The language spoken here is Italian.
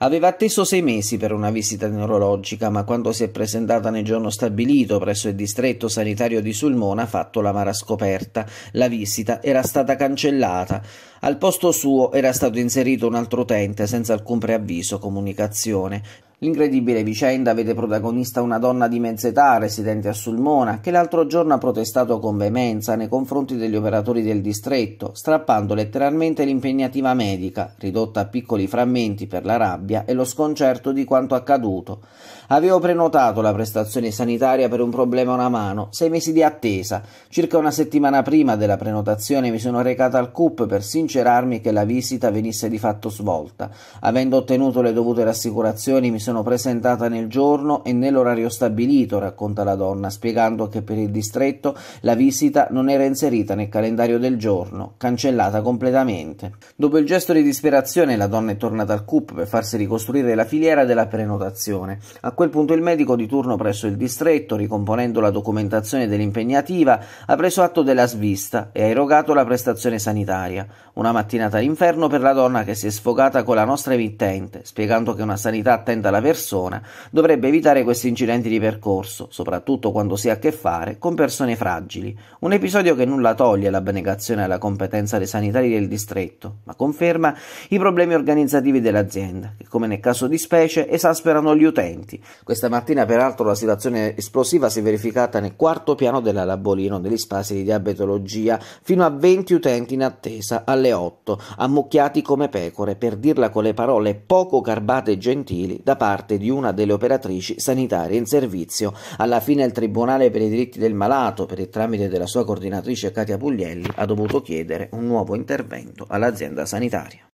Aveva atteso sei mesi per una visita neurologica, ma quando si è presentata nel giorno stabilito presso il distretto sanitario di Sulmona ha fatto l'amara scoperta. La visita era stata cancellata. Al posto suo era stato inserito un altro utente senza alcun preavviso o comunicazione. L'incredibile vicenda vede protagonista una donna di mezza età residente a Sulmona che l'altro giorno ha protestato con veemenza nei confronti degli operatori del distretto, strappando letteralmente l'impegnativa medica, ridotta a piccoli frammenti per la rabbia e lo sconcerto di quanto accaduto. Avevo prenotato la prestazione sanitaria per un problema a una mano, sei mesi di attesa. Circa una settimana prima della prenotazione mi sono recata al CUP per sincerarmi che la visita venisse di fatto svolta. Avendo ottenuto le dovute rassicurazioni mi sono sono presentata nel giorno e nell'orario stabilito, racconta la donna, spiegando che per il distretto la visita non era inserita nel calendario del giorno, cancellata completamente. Dopo il gesto di disperazione la donna è tornata al CUP per farsi ricostruire la filiera della prenotazione. A quel punto il medico di turno presso il distretto, ricomponendo la documentazione dell'impegnativa, ha preso atto della svista e ha erogato la prestazione sanitaria. Una mattinata all'inferno per la donna che si è sfogata con la nostra emittente, spiegando che una sanità attenta alla singola persona, dovrebbe evitare questi incidenti di percorso, soprattutto quando si ha a che fare con persone fragili. Un episodio che nulla toglie l'abnegazione alla competenza dei sanitari del distretto, ma conferma i problemi organizzativi dell'azienda, che come nel caso di specie esasperano gli utenti. Questa mattina, peraltro, la situazione esplosiva si è verificata nel quarto piano della Labolino degli spazi di diabetologia, fino a 20 utenti in attesa alle 8, ammucchiati come pecore, per dirla con le parole poco garbate e gentili da parte parte di una delle operatrici sanitarie in servizio. Alla fine il Tribunale per i diritti del malato, per il tramite della sua coordinatrice Katia Puglielli, ha dovuto chiedere un nuovo intervento all'azienda sanitaria.